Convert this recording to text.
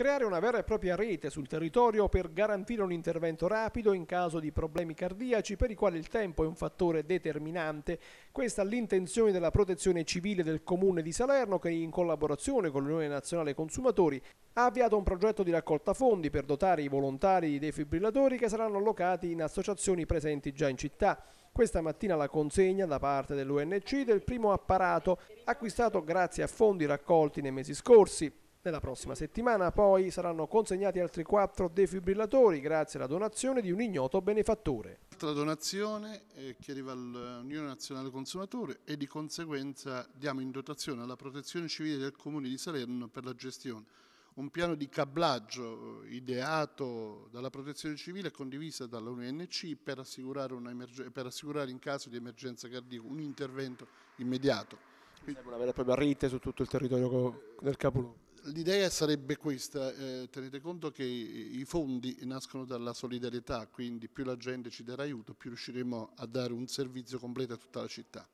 creare una vera e propria rete sul territorio per garantire un intervento rapido in caso di problemi cardiaci per i quali il tempo è un fattore determinante. Questa è l'intenzione della protezione civile del Comune di Salerno che in collaborazione con l'Unione Nazionale Consumatori ha avviato un progetto di raccolta fondi per dotare i volontari di defibrillatori che saranno allocati in associazioni presenti già in città. Questa mattina la consegna da parte dell'UNC del primo apparato acquistato grazie a fondi raccolti nei mesi scorsi. Nella prossima settimana poi saranno consegnati altri quattro defibrillatori grazie alla donazione di un ignoto benefattore. Altra donazione eh, che arriva all'Unione eh, Nazionale Consumatori e di conseguenza diamo in dotazione alla Protezione Civile del Comune di Salerno per la gestione. Un piano di cablaggio eh, ideato dalla Protezione Civile e condivisa dall'UNC per, per assicurare in caso di emergenza cardiaca un intervento immediato. Quindi, una vera e propria rete su tutto il territorio del capoluogo l'idea sarebbe questa, eh, tenete conto che i fondi nascono dalla solidarietà, quindi più la gente ci darà aiuto, più riusciremo a dare un servizio completo a tutta la città.